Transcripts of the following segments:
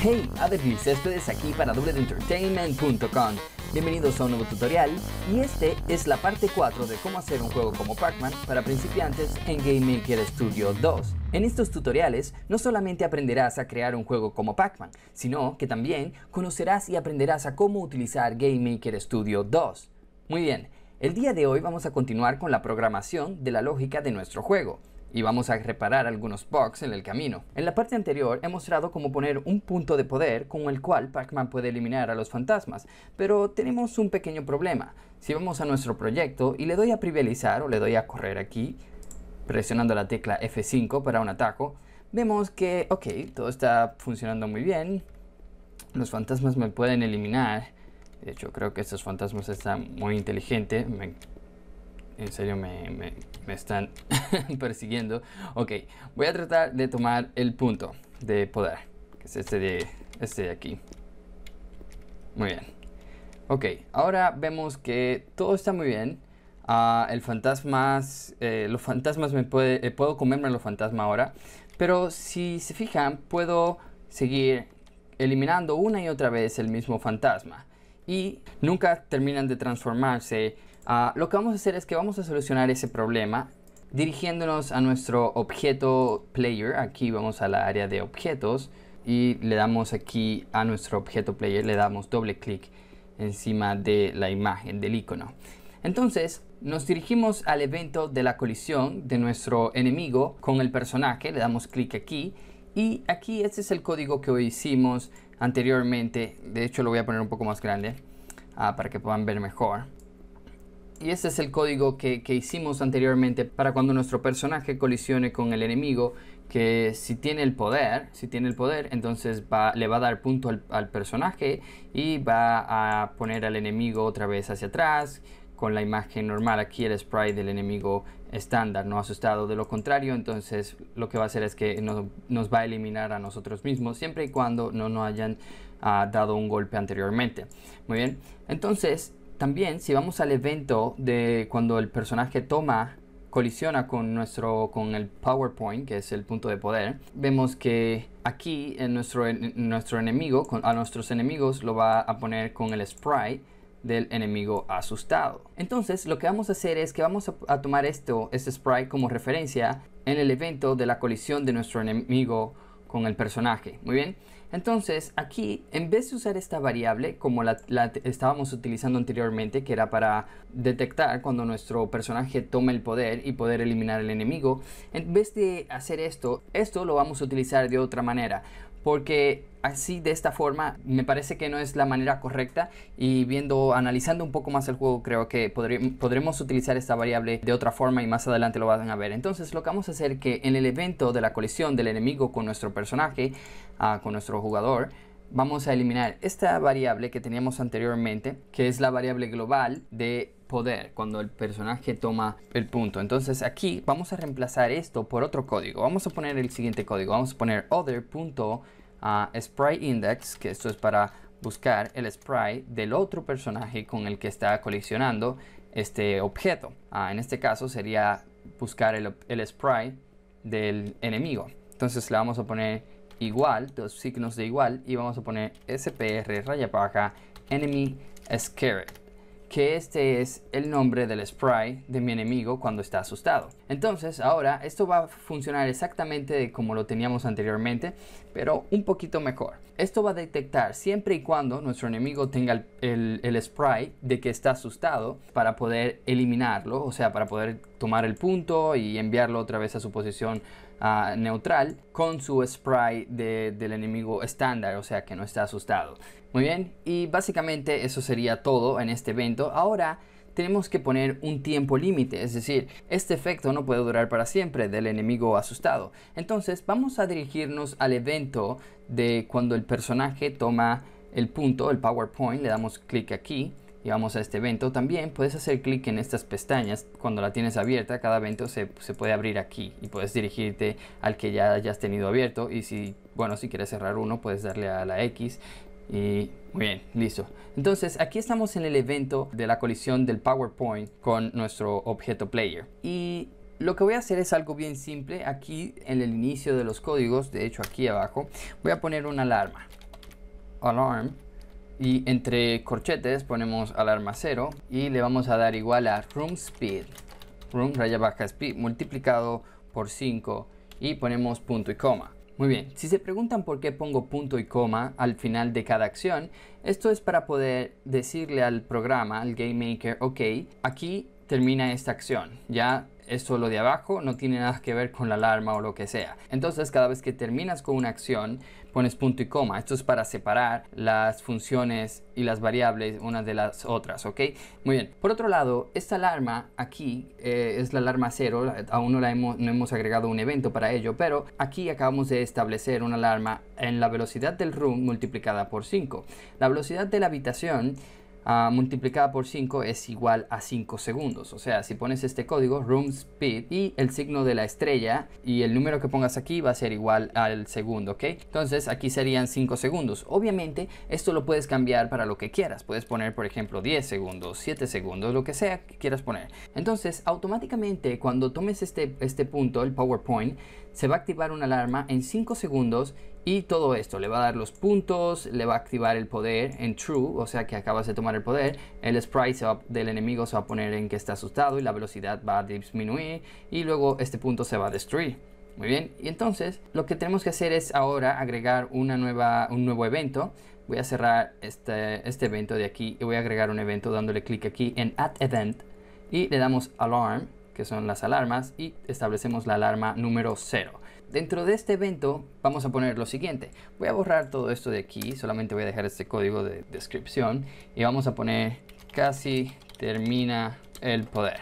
Hey, esto Céspedes aquí para DoubleEntertainment.com. Bienvenidos a un nuevo tutorial y este es la parte 4 de cómo hacer un juego como Pac-Man para principiantes en GameMaker Studio 2. En estos tutoriales no solamente aprenderás a crear un juego como Pac-Man, sino que también conocerás y aprenderás a cómo utilizar GameMaker Studio 2. Muy bien, el día de hoy vamos a continuar con la programación de la lógica de nuestro juego y vamos a reparar algunos bugs en el camino. En la parte anterior he mostrado cómo poner un punto de poder con el cual Pac-Man puede eliminar a los fantasmas, pero tenemos un pequeño problema. Si vamos a nuestro proyecto y le doy a privilegiar o le doy a correr aquí, presionando la tecla F5 para un ataco, vemos que, ok, todo está funcionando muy bien, los fantasmas me pueden eliminar, de hecho creo que estos fantasmas están muy inteligentes, en serio me, están persiguiendo. Ok, voy a tratar de tomar el punto de poder, que es este de, este de aquí. Muy bien. Ok, ahora vemos que todo está muy bien. Ah, el fantasma, eh, los fantasmas me puede, eh, puedo comerme los fantasmas ahora. Pero si se fijan, puedo seguir eliminando una y otra vez el mismo fantasma. Y nunca terminan de transformarse Ah, lo que vamos a hacer es que vamos a solucionar ese problema dirigiéndonos a nuestro objeto player. Aquí vamos a la área de objetos y le damos aquí a nuestro objeto player, le damos doble clic encima de la imagen del icono. Entonces nos dirigimos al evento de la colisión de nuestro enemigo con el personaje, le damos clic aquí y aquí este es el código que hicimos anteriormente, de hecho lo voy a poner un poco más grande ah, para que puedan ver mejor. Y ese es el código que, hicimos anteriormente para cuando nuestro personaje colisione con el enemigo, que si tiene el poder, si tiene el poder, entonces va, le va a dar punto al, personaje y va a poner al enemigo otra vez hacia atrás con la imagen normal. Aquí el sprite del enemigo estándar, no asustado. De lo contrario, entonces lo que va a hacer es que nos, nos va a eliminar a nosotros mismos, siempre y cuando no nos hayan ah, dado un golpe anteriormente. Muy bien, entonces también, si vamos al evento de cuando el personaje toma colisiona con nuestro con el PowerPoint, que es el punto de poder, vemos que aquí en nuestro, nuestro enemigo, a nuestros enemigos, lo va a poner con el sprite del enemigo asustado. Entonces, lo que vamos a hacer es que vamos a, tomar esto, este sprite, como referencia en el evento de la colisión de nuestro enemigo con el personaje. Muy bien. Entonces, aquí, en vez de usar esta variable como la, estábamos utilizando anteriormente, que era para detectar cuando nuestro personaje toma el poder y poder eliminar al enemigo, en vez de hacer esto, esto lo vamos a utilizar de otra manera porque así de esta forma me parece que no es la manera correcta y viendo, analizando un poco más el juego creo que podremos utilizar esta variable de otra forma y más adelante lo van a ver. Entonces lo que vamos a hacer que en el evento de la colisión del enemigo con nuestro personaje, ah, con nuestro jugador, vamos a eliminar esta variable que teníamos anteriormente, que es la variable global de poder cuando el personaje toma el punto. Entonces aquí vamos a reemplazar esto por otro código. Vamos a poner el siguiente código. Vamos a poner other.spriteIndex, ah, que esto es para buscar el sprite del otro personaje con el que está coleccionando este objeto. Ah, en este caso sería buscar el, el sprite del enemigo. Entonces le vamos a poner igual, dos signos de igual, y vamos a poner spr raya baja enemy scared que este es el nombre del sprite de mi enemigo cuando está asustado. Entonces ahora esto va a funcionar exactamente como lo teníamos anteriormente, pero un poquito mejor. Esto va a detectar siempre y cuando nuestro enemigo tenga el, el, el sprite de que está asustado para poder eliminarlo, o sea, para poder tomar el punto y enviarlo otra vez a su posición Ah, neutral con su spray del enemigo estándar, o sea que no está asustado. Muy bien, y básicamente eso sería todo en este evento. Ahora tenemos que poner un tiempo límite, es decir, este efecto no puede durar para siempre del enemigo asustado. Entonces vamos a dirigirnos al evento de cuando el personaje toma el punto, el PowerPoint, le damos clic aquí y vamos a este evento, también puedes hacer clic en estas pestañas cuando la tienes abierta. Cada evento se, puede abrir aquí y puedes dirigirte al que ya has tenido abierto. Y si, bueno, si quieres cerrar uno, puedes darle a la X. Y muy bien, listo. Entonces aquí estamos en el evento de la colisión del PowerPoint con nuestro objeto player. Y lo que voy a hacer es algo bien simple. Aquí en el inicio de los códigos, de hecho aquí abajo, voy a poner una alarma. Alarm y entre corchetes ponemos alarma 0 y le vamos a dar igual a room speed room raya baja speed multiplicado por 5 y ponemos punto y coma muy bien, si se preguntan por qué pongo punto y coma al final de cada acción, esto es para poder decirle al programa, al game maker ok, aquí termina esta acción, ya esto solo de abajo no tiene nada que ver con la alarma o lo que sea. Entonces cada vez que terminas con una acción, punto y coma. Esto es para separar las funciones y las variables unas de las otras, ¿ok? Muy bien. Por otro lado, esta alarma aquí eh, es la alarma cero. Aún no, la hemos, no hemos agregado un evento para ello, pero aquí acabamos de establecer una alarma en la velocidad del room multiplicada por 5. La velocidad de la habitación Ah, multiplicada por 5 es igual a 5 segundos. O sea, si pones este código, room speed, y el signo de la estrella, y el número que pongas aquí va a ser igual al segundo, ¿ok? Entonces aquí serían 5 segundos. Obviamente, esto lo puedes cambiar para lo que quieras. Puedes poner, por ejemplo, 10 segundos, 7 segundos, lo que sea que quieras poner. Entonces, automáticamente, cuando tomes este, este punto, el PowerPoint, se va a activar una alarma en 5 segundos y todo esto le va a dar los puntos, le va a activar el poder en true, o sea que acabas de tomar el poder. El sprite del enemigo se va a poner en que está asustado y la velocidad va a disminuir. Y luego este punto se va a destruir. Muy bien, y entonces lo que tenemos que hacer es ahora agregar una nueva, un nuevo evento. Voy a cerrar este, este evento de aquí y voy a agregar un evento dándole clic aquí en Add Event y le damos Alarm que son las alarmas, y establecemos la alarma número 0. Dentro de este evento vamos a poner lo siguiente. Voy a borrar todo esto de aquí, solamente voy a dejar este código de descripción y vamos a poner casi termina el poder.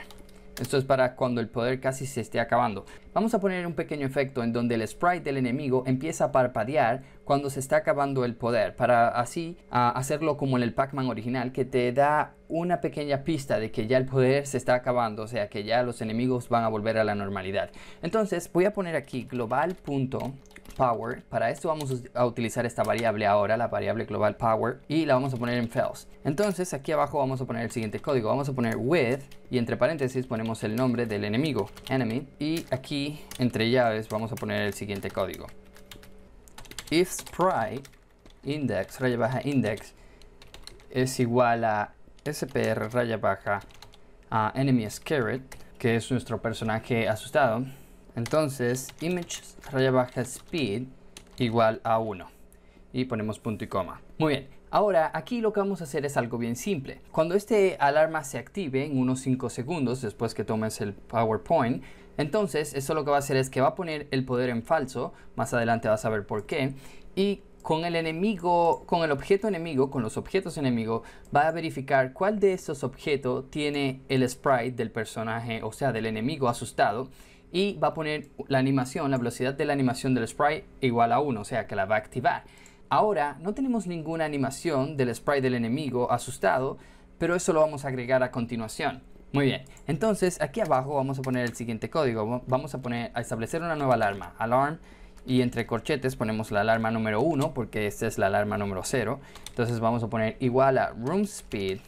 Esto es para cuando el poder casi se esté acabando. Vamos a poner un pequeño efecto en donde el sprite del enemigo empieza a parpadear cuando se está acabando el poder, para así ah, hacerlo como en el Pac-Man original, que te da una pequeña pista de que ya el poder se está acabando, o sea que ya los enemigos van a volver a la normalidad. Entonces voy a poner aquí global.power, para esto vamos a utilizar esta variable ahora, la variable global power, y la vamos a poner en FALSE. Entonces aquí abajo vamos a poner el siguiente código, vamos a poner with, y entre paréntesis ponemos el nombre del enemigo, enemy, y aquí entre llaves vamos a poner el siguiente código if sprite index raya baja index es igual a spr raya baja a enemy scared que es nuestro personaje asustado entonces image raya baja speed igual a 1 y ponemos punto y coma muy bien Ahora, aquí lo que vamos a hacer es algo bien simple. Cuando este alarma se active en unos 5 segundos después que tomes el PowerPoint, entonces, eso lo que va a hacer es que va a poner el poder en falso, más adelante vas a ver por qué, y con el enemigo, con el objeto enemigo, con los objetos enemigos, va a verificar cuál de estos objetos tiene el sprite del personaje, o sea, del enemigo asustado, y va a poner la animación, la velocidad de la animación del sprite igual a 1, o sea, que la va a activar. Ahora no tenemos ninguna animación del sprite del enemigo asustado, pero eso lo vamos a agregar a continuación. Muy bien, entonces aquí abajo vamos a poner el siguiente código. Vamos a, poner, a establecer una nueva alarma, alarm, y entre corchetes ponemos la alarma número 1 porque esta es la alarma número 0. Entonces vamos a poner igual a room speed,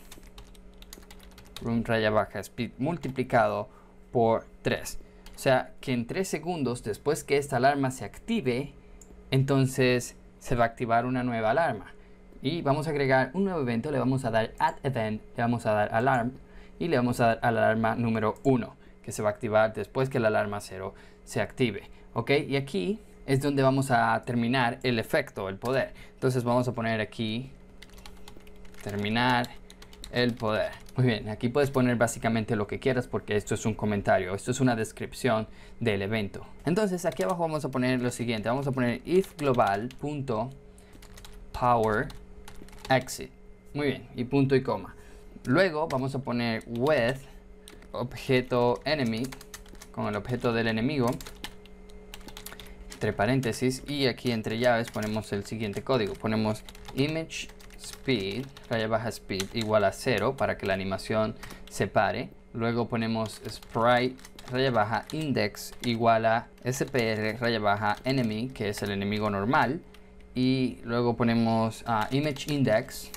room raya baja speed multiplicado por 3. O sea que en 3 segundos después que esta alarma se active, entonces se va a activar una nueva alarma. Y vamos a agregar un nuevo evento, le vamos a dar add event, le vamos a dar alarm y le vamos a dar a alarma número 1 que se va a activar después que la alarma 0 se active. ¿Ok? Y aquí es donde vamos a terminar el efecto, el poder. Entonces vamos a poner aquí terminar el poder. Muy bien, aquí puedes poner básicamente lo que quieras porque esto es un comentario, esto es una descripción del evento. Entonces aquí abajo vamos a poner lo siguiente, vamos a poner if global punto power exit. Muy bien, y punto y coma. Luego vamos a poner with objeto enemy con el objeto del enemigo entre paréntesis y aquí entre llaves ponemos el siguiente código. Ponemos image speed, raya baja speed igual a 0 para que la animación se pare. Luego ponemos sprite raya baja index igual a spr raya baja enemy que es el enemigo normal. Y luego ponemos a ah, image index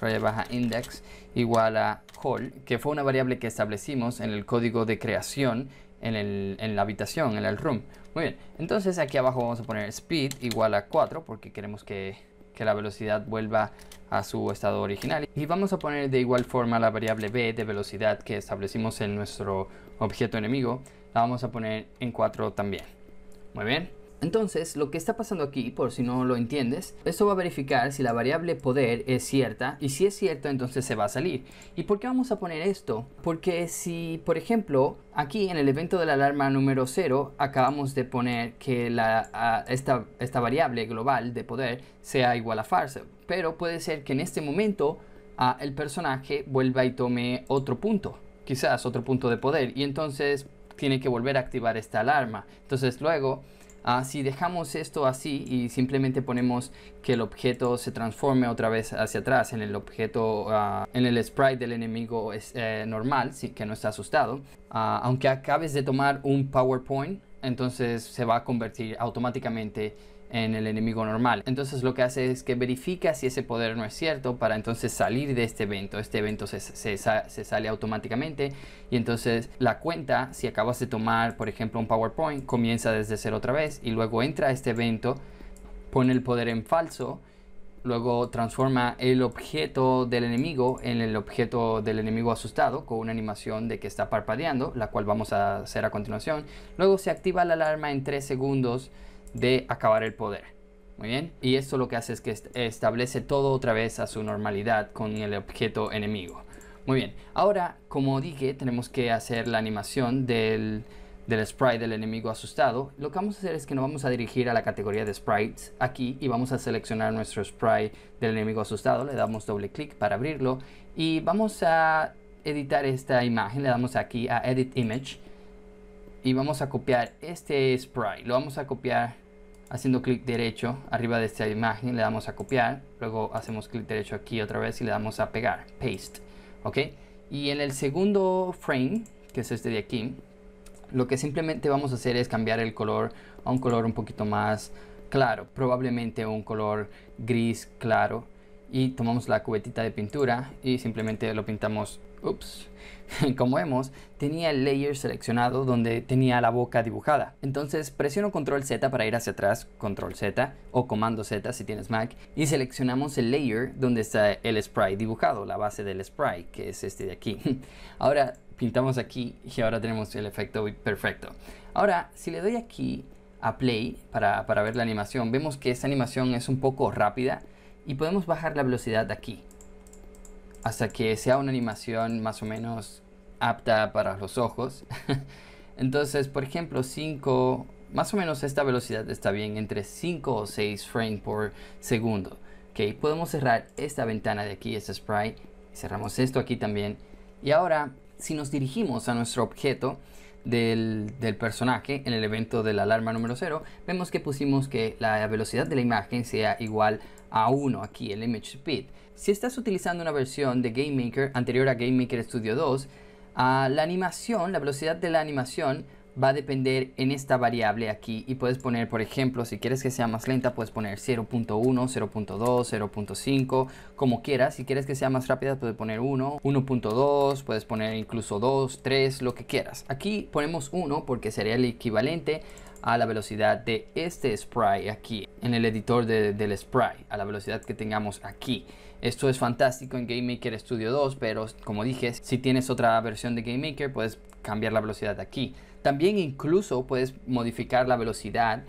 raya baja index igual a hall que fue una variable que establecimos en el código de creación en, el, la habitación, en el room. Muy bien, entonces aquí abajo vamos a poner speed igual a 4 porque queremos que, que la velocidad vuelva a su estado original. Y vamos a poner de igual forma la variable b de velocidad que establecimos en nuestro objeto enemigo. La vamos a poner en 4 también. Muy bien. Entonces, lo que está pasando aquí, por si no lo entiendes, esto va a verificar si la variable poder es cierta y si es cierto, entonces se va a salir. ¿Y por qué vamos a poner esto? Porque si, por ejemplo, aquí en el evento de la alarma número 0 acabamos de poner que esta, variable global de poder sea igual a false, pero puede ser que en este momento el personaje vuelva y tome otro punto, quizás otro punto de poder, y entonces tiene que volver a activar esta alarma. Entonces luego así ah, si dejamos esto así y simplemente ponemos que el objeto se transforme otra vez hacia atrás en el objeto, ah, en el sprite del enemigo es, eh, normal, sí, que no está asustado, ah, aunque acabes de tomar un PowerPoint, entonces se va a convertir automáticamente en el enemigo normal. Entonces lo que hace es que verifica si ese poder no es cierto para entonces salir de este evento. Este evento se, sale automáticamente y entonces la cuenta, si acabas de tomar por ejemplo un PowerPoint, comienza desde cero otra vez y luego entra a este evento, pone el poder en falso luego transforma el objeto del enemigo en el objeto del enemigo asustado con una animación de que está parpadeando, la cual vamos a hacer a continuación. Luego se activa la alarma en 3 segundos, de acabar el poder. Muy bien, y esto lo que hace es que establece todo otra vez a su normalidad con el objeto enemigo. Muy bien, ahora como dije tenemos que hacer la animación del, del sprite del enemigo asustado. Lo que vamos a hacer es que nos vamos a dirigir a la categoría de sprites aquí y vamos a seleccionar nuestro sprite del enemigo asustado. Le damos doble clic para abrirlo y vamos a editar esta imagen. Le damos aquí a Edit Image y vamos a copiar este sprite. Lo vamos a copiar haciendo clic derecho arriba de esta imagen le damos a copiar luego hacemos clic derecho aquí otra vez y le damos a pegar paste ok y en el segundo frame que es este de aquí lo que simplemente vamos a hacer es cambiar el color a un color un poquito más claro probablemente un color gris claro y tomamos la cubetita de pintura y simplemente lo pintamos ups, como vemos, tenía el layer seleccionado donde tenía la boca dibujada. Entonces presiono control Z para ir hacia atrás, control Z o comando Z si tienes Mac y seleccionamos el layer donde está el sprite dibujado, la base del sprite que es este de aquí. Ahora pintamos aquí y ahora tenemos el efecto perfecto. Ahora si le doy aquí a play para, para ver la animación, vemos que esta animación es un poco rápida y podemos bajar la velocidad de aquí hasta que sea una animación más o menos apta para los ojos. Entonces, por ejemplo, 5, más o menos esta velocidad está bien entre 5 o 6 frames por segundo. Okay, podemos cerrar esta ventana de aquí, este sprite. Cerramos esto aquí también. Y ahora, si nos dirigimos a nuestro objeto, del, personaje en el evento de la alarma número 0, vemos que pusimos que la velocidad de la imagen sea igual a 1 aquí, el image speed. Si estás utilizando una versión de Game Maker anterior a Game Maker Studio 2, ah, la animación, la velocidad de la animación va a depender en esta variable aquí y puedes poner, por ejemplo, si quieres que sea más lenta, puedes poner 0.1, 0.2, 0.5, como quieras. Si quieres que sea más rápida, puedes poner 1, 1.2, puedes poner incluso 2, 3, lo que quieras. Aquí ponemos 1 porque sería el equivalente a la velocidad de este spray aquí en el editor del spray, a la velocidad que tengamos aquí. Esto es fantástico en GameMaker Studio 2, pero como dije, si tienes otra versión de GameMaker puedes cambiar la velocidad aquí. También incluso puedes modificar la velocidad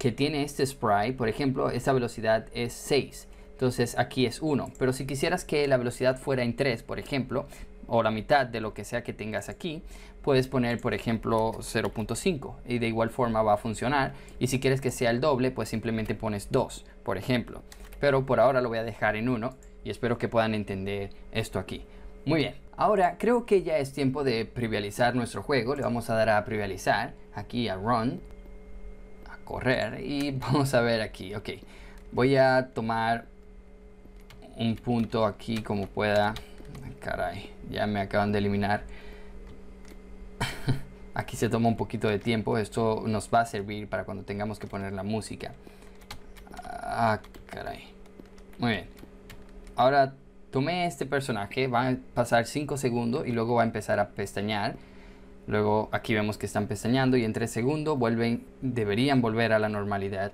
que tiene este sprite. Por ejemplo, esta velocidad es 6. Entonces aquí es 1. Pero si quisieras que la velocidad fuera en 3, por ejemplo, o la mitad de lo que sea que tengas aquí, puedes poner por ejemplo 0.5 y de igual forma va a funcionar. Y si quieres que sea el doble, pues simplemente pones 2, por ejemplo. Pero por ahora lo voy a dejar en 1 y espero que puedan entender esto aquí. Muy bien, ahora creo que ya es tiempo de trivializar nuestro juego. Le vamos a dar a Privializar. aquí a run, a correr y vamos a ver aquí, ok. Voy a tomar un punto aquí como pueda. Caray, ya me acaban de eliminar. aquí se toma un poquito de tiempo. Esto nos va a servir para cuando tengamos que poner la música. Ah, caray. Muy bien. Ahora tomé este personaje, va a pasar 5 segundos y luego va a empezar a pestañear. Luego aquí vemos que están pestañeando y en 3 segundos vuelven, deberían volver a la normalidad.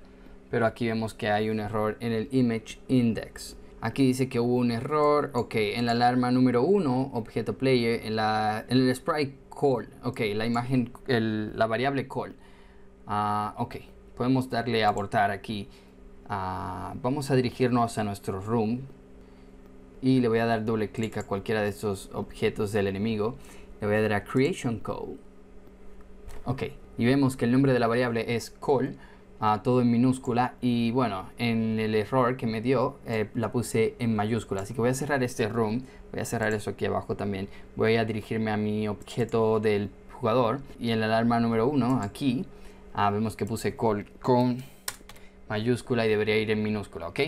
Pero aquí vemos que hay un error en el image index. Aquí dice que hubo un error, ok, en la alarma número 1, objeto player, en, el sprite call, ok, la imagen, la variable call. Ah, ok, podemos darle a abortar aquí. Ah, vamos a dirigirnos a nuestro room y le voy a dar doble clic a cualquiera de estos objetos del enemigo. Le voy a dar a creation code. Ok, y vemos que el nombre de la variable es call, ah, todo en minúscula y bueno, en el error que me dio eh, la puse en mayúscula. Así que voy a cerrar este room, voy a cerrar eso aquí abajo también. Voy a dirigirme a mi objeto del jugador y en la alarma número 1 aquí ah, vemos que puse call con mayúscula y debería ir en minúscula, ¿ok?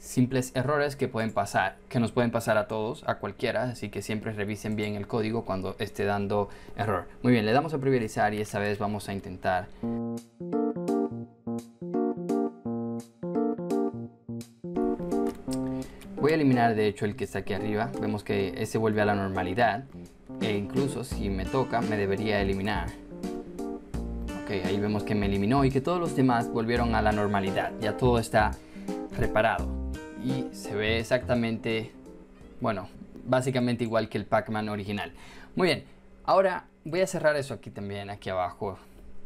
simples errores que pueden pasar, que nos pueden pasar a todos, a cualquiera, así que siempre revisen bien el código cuando esté dando error. Muy bien, le damos a priorizar y esta vez vamos a intentar. Voy a eliminar de hecho el que está aquí arriba, vemos que ese vuelve a la normalidad e incluso si me toca me debería eliminar. Ok, ahí vemos que me eliminó y que todos los demás volvieron a la normalidad, ya todo está reparado y se ve exactamente, bueno, básicamente igual que el Pac-Man original. Muy bien, ahora voy a cerrar eso aquí también, aquí abajo.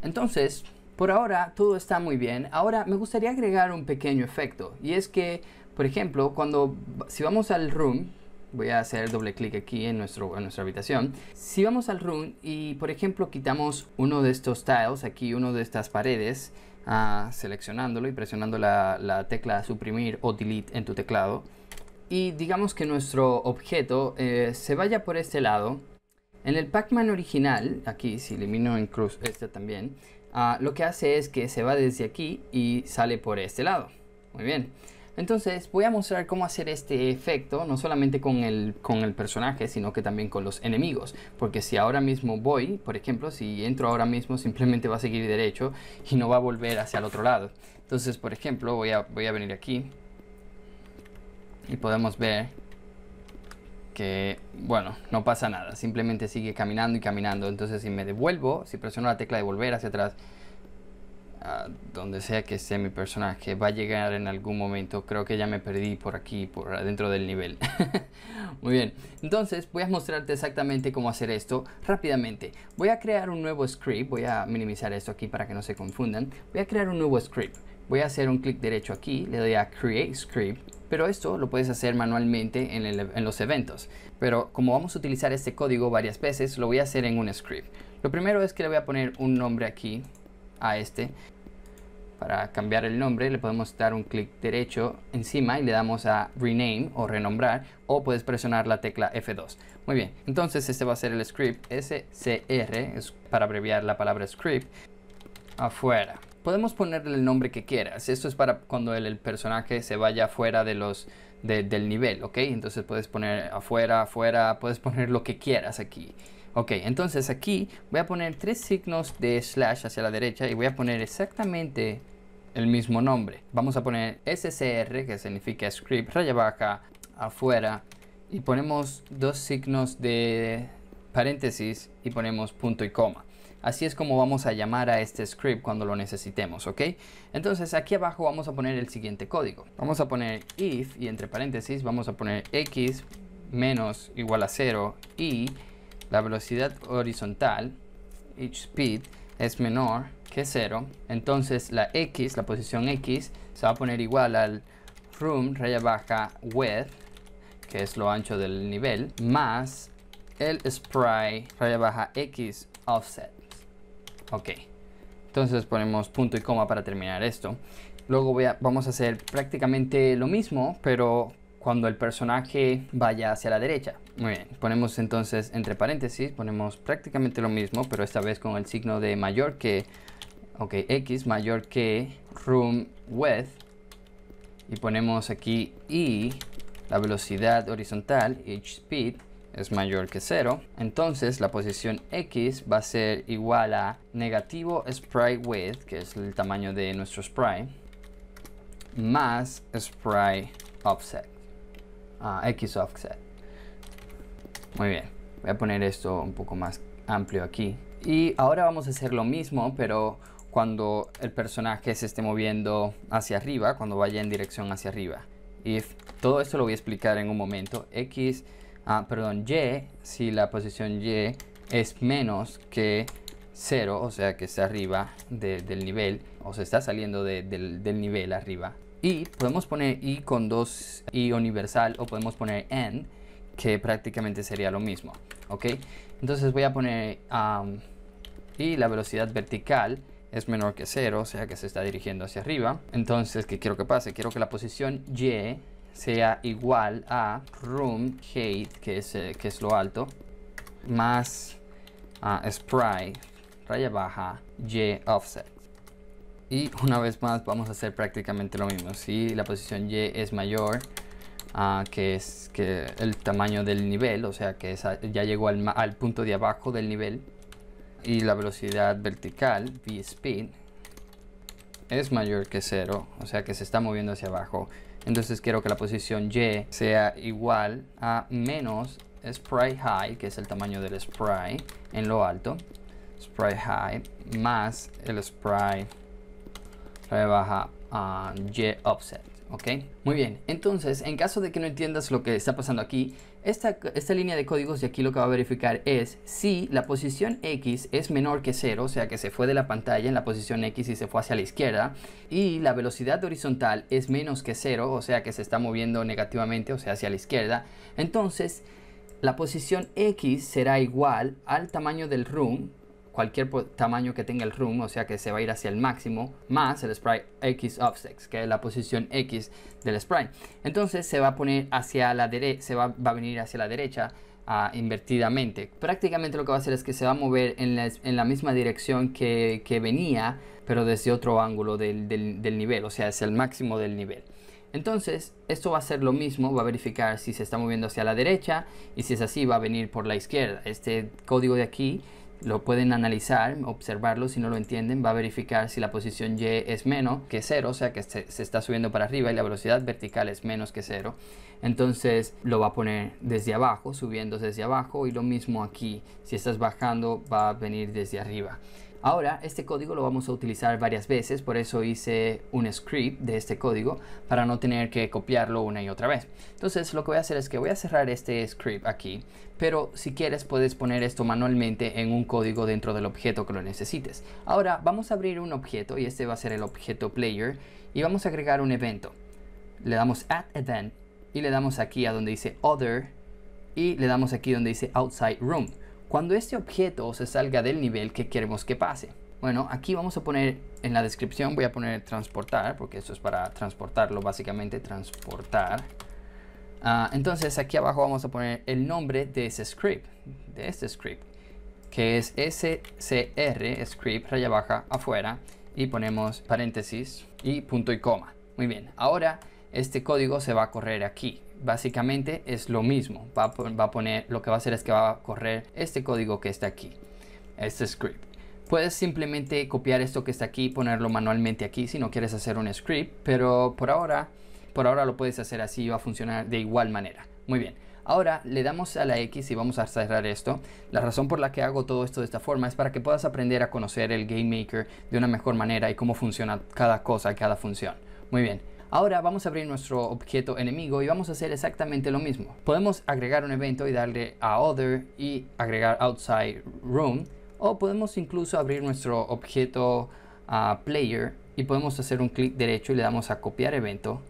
Entonces, por ahora todo está muy bien. Ahora me gustaría agregar un pequeño efecto y es que, por ejemplo, cuando si vamos al room, voy a hacer doble clic aquí en, nuestro, en nuestra habitación. Si vamos al room y, por ejemplo, quitamos uno de estos tiles, aquí uno de estas paredes, seleccionándolo y presionando la, tecla suprimir o delete en tu teclado y digamos que nuestro objeto eh, se vaya por este lado. En el Pac-Man original, aquí si elimino incluso este también, ah, lo que hace es que se va desde aquí y sale por este lado. Muy bien. Entonces voy a mostrar cómo hacer este efecto, no solamente con el, con el personaje, sino que también con los enemigos. Porque si ahora mismo voy, por ejemplo, si entro ahora mismo, simplemente va a seguir derecho y no va a volver hacia el otro lado. Entonces, por ejemplo, voy a, voy a venir aquí y podemos ver que, bueno, no pasa nada. Simplemente sigue caminando y caminando. Entonces, si me devuelvo, si presiono la tecla de volver hacia atrás, donde sea que esté mi personaje, va a llegar en algún momento. Creo que ya me perdí por aquí, por dentro del nivel. Muy bien, entonces voy a mostrarte exactamente cómo hacer esto rápidamente. Voy a crear un nuevo script, voy a minimizar esto aquí para que no se confundan. Voy a crear un nuevo script. Voy a hacer un clic derecho aquí, le doy a Create Script pero esto lo puedes hacer manualmente en, e-, en, los eventos. Pero como vamos a utilizar este código varias veces, lo voy a hacer en un script. Lo primero es que le voy a poner un nombre aquí a este para cambiar el nombre le podemos dar un clic derecho encima y le damos a rename o renombrar o puedes presionar la tecla F2. Muy bien, entonces este va a ser el script SCR, es para abreviar la palabra script, afuera. Podemos ponerle el nombre que quieras, esto es para cuando el, personaje se vaya fuera de los, del nivel, ¿ok? Entonces puedes poner afuera, afuera, puedes poner lo que quieras aquí. Ok, entonces aquí voy a poner tres signos de slash hacia la derecha y voy a poner exactamente el mismo nombre. Vamos a poner SCR, que significa script, raya baja, afuera, y ponemos dos signos de paréntesis y ponemos punto y coma. Así es como vamos a llamar a este script cuando lo necesitemos, ¿ok? Entonces aquí abajo vamos a poner el siguiente código. Vamos a poner if y entre paréntesis vamos a poner x menos igual a 0 y la velocidad horizontal, each speed, es menor que 0, entonces la X, la posición X, se va a poner igual al room raya baja width, que es lo ancho del nivel, más el spray raya baja X offset. Ok, entonces ponemos punto y coma para terminar esto. Luego voy vamos a hacer prácticamente lo mismo, pero cuando el personaje vaya hacia la derecha. Muy bien, ponemos entonces entre paréntesis, ponemos prácticamente lo mismo, pero esta vez con el signo de mayor que, ok, x mayor que room width, y ponemos aquí y la velocidad horizontal, h speed, es mayor que 0, entonces la posición X va a ser igual a negativo sprite width, que es el tamaño de nuestro sprite, más sprite offset x offset, Muy bien, voy a poner esto un poco más amplio aquí. Y ahora vamos a hacer lo mismo, pero cuando el personaje se esté moviendo hacia arriba, cuando vaya en dirección hacia arriba. Y todo esto lo voy a explicar en un momento. X, ah, perdón, Y, si la posición Y es menos que 0, o sea que está arriba del nivel, o se está saliendo del nivel arriba, y podemos poner i con dos i universal o podemos poner n, que prácticamente sería lo mismo, ¿ok? Entonces voy a poner i, y la velocidad vertical es menor que 0, o sea que se está dirigiendo hacia arriba. Entonces, ¿qué quiero que pase? Quiero que la posición Y sea igual a room height, que es, eh, que es lo alto, más a ah, sprite, raya baja, Y offset y una vez más vamos a hacer prácticamente lo mismo. Si la posición Y es mayor ah, que, es, que el tamaño del nivel, o sea que ya llegó al, al punto de abajo del nivel y la velocidad vertical, v-speed, es mayor que cero, o sea que se está moviendo hacia abajo. Entonces quiero que la posición Y sea igual a menos sprite high, que es el tamaño del sprite en lo alto, sprite high, más el sprite baja a y offset. ¿ok? Muy bien, entonces en caso de que no entiendas lo que está pasando aquí, esta, esta línea de códigos de aquí lo que va a verificar es si la posición X es menor que 0, o sea que se fue de la pantalla en la posición X y se fue hacia la izquierda, y la velocidad horizontal es menos que 0, o sea que se está moviendo negativamente, o sea hacia la izquierda, entonces la posición X será igual al tamaño del room cualquier tamaño que tenga el room, o sea que se va a ir hacia el máximo, más el sprite X offset, que es la posición X del sprite. Entonces se va a poner hacia la derecha, se va, a venir hacia la derecha ah, invertidamente. Prácticamente lo que va a hacer es que se va a mover en la, misma dirección que, venía, pero desde otro ángulo del, del nivel, o sea, es el máximo del nivel. Entonces, esto va a ser lo mismo, va a verificar si se está moviendo hacia la derecha y si es así va a venir por la izquierda. Este código de aquí lo pueden analizar, observarlo, si no lo entienden, va a verificar si la posición Y es menos que cero, o sea que se, está subiendo para arriba y la velocidad vertical es menos que cero. Entonces lo va a poner desde abajo, subiéndose desde abajo y lo mismo aquí, si estás bajando va a venir desde arriba. Ahora, este código lo vamos a utilizar varias veces, por eso hice un script de este código para no tener que copiarlo una y otra vez. Entonces, lo que voy a hacer es que voy a cerrar este script aquí, pero si quieres puedes poner esto manualmente en un código dentro del objeto que lo necesites. Ahora, vamos a abrir un objeto y este va a ser el objeto player y vamos a agregar un evento. Le damos Add event y le damos aquí a donde dice other y le damos aquí donde dice outside room cuando este objeto se salga del nivel que queremos que pase. Bueno, aquí vamos a poner en la descripción, voy a poner transportar, porque esto es para transportarlo, básicamente transportar. Ah, entonces aquí abajo vamos a poner el nombre de ese script, de este script, que es scr script raya baja afuera y ponemos paréntesis y punto y coma. Muy bien, ahora este código se va a correr aquí básicamente es lo mismo. Va a, poner, lo que va a hacer es que va a correr este código que está aquí, este script. Puedes simplemente copiar esto que está aquí y ponerlo manualmente aquí si no quieres hacer un script, pero por ahora, por ahora lo puedes hacer así y va a funcionar de igual manera. Muy bien. Ahora le damos a la X y vamos a cerrar esto. La razón por la que hago todo esto de esta forma es para que puedas aprender a conocer el GameMaker de una mejor manera y cómo funciona cada cosa, cada función. Muy bien, Ahora vamos a abrir nuestro objeto enemigo y vamos a hacer exactamente lo mismo. Podemos agregar un evento y darle a other y agregar outside room o podemos incluso abrir nuestro objeto ah, player y podemos hacer un clic derecho y le damos a copiar evento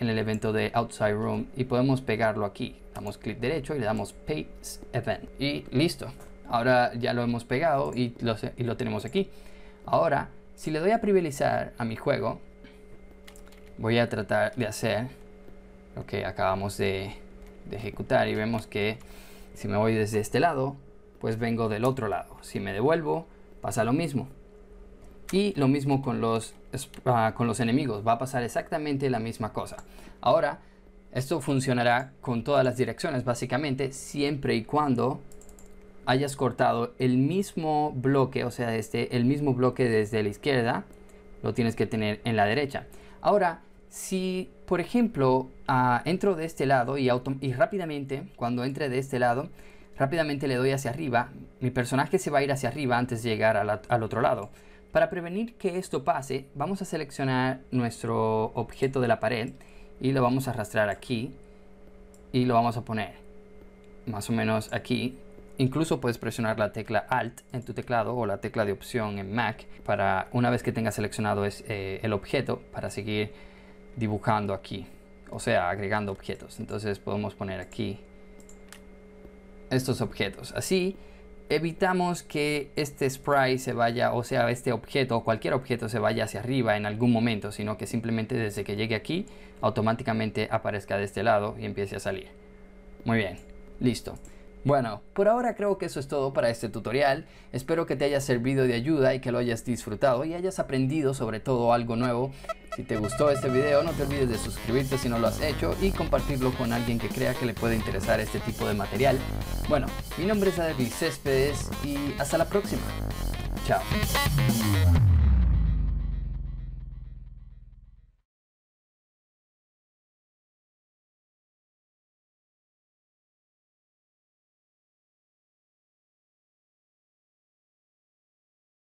en el evento de outside room y podemos pegarlo aquí. Damos clic derecho y le damos paste event y listo. Ahora ya lo hemos pegado y lo, tenemos aquí. Ahora, si le doy a privilegiar a mi juego, voy a tratar de hacer lo que acabamos de, ejecutar y vemos que si me voy desde este lado, pues vengo del otro lado. Si me devuelvo, pasa lo mismo. Y lo mismo con los, ah, con los enemigos, va a pasar exactamente la misma cosa. Ahora, esto funcionará con todas las direcciones, básicamente, siempre y cuando hayas cortado el mismo bloque, o sea, este, el mismo bloque desde la izquierda, lo tienes que tener en la derecha. Ahora, si, por ejemplo, ah, entro de este lado y, y, rápidamente, cuando entre de este lado, rápidamente le doy hacia arriba, mi personaje se va a ir hacia arriba antes de llegar al otro lado. Para prevenir que esto pase, vamos a seleccionar nuestro objeto de la pared y lo vamos a arrastrar aquí y lo vamos a poner más o menos aquí. Incluso puedes presionar la tecla Alt en tu teclado o la tecla de opción en Mac para una vez que tengas seleccionado es, eh, el objeto para seguir dibujando aquí, o sea, agregando objetos. Entonces podemos poner aquí estos objetos. Así evitamos que este sprite se vaya, o sea, este objeto o cualquier objeto se vaya hacia arriba en algún momento, sino que simplemente desde que llegue aquí, automáticamente aparezca de este lado y empiece a salir. Muy bien, listo. Bueno, por ahora creo que eso es todo para este tutorial. Espero que te haya servido de ayuda y que lo hayas disfrutado y hayas aprendido sobre todo algo nuevo. Si te gustó este video no te olvides de suscribirte si no lo has hecho y compartirlo con alguien que crea que le puede interesar este tipo de material. Bueno, mi nombre es David Céspedes y hasta la próxima. Chao.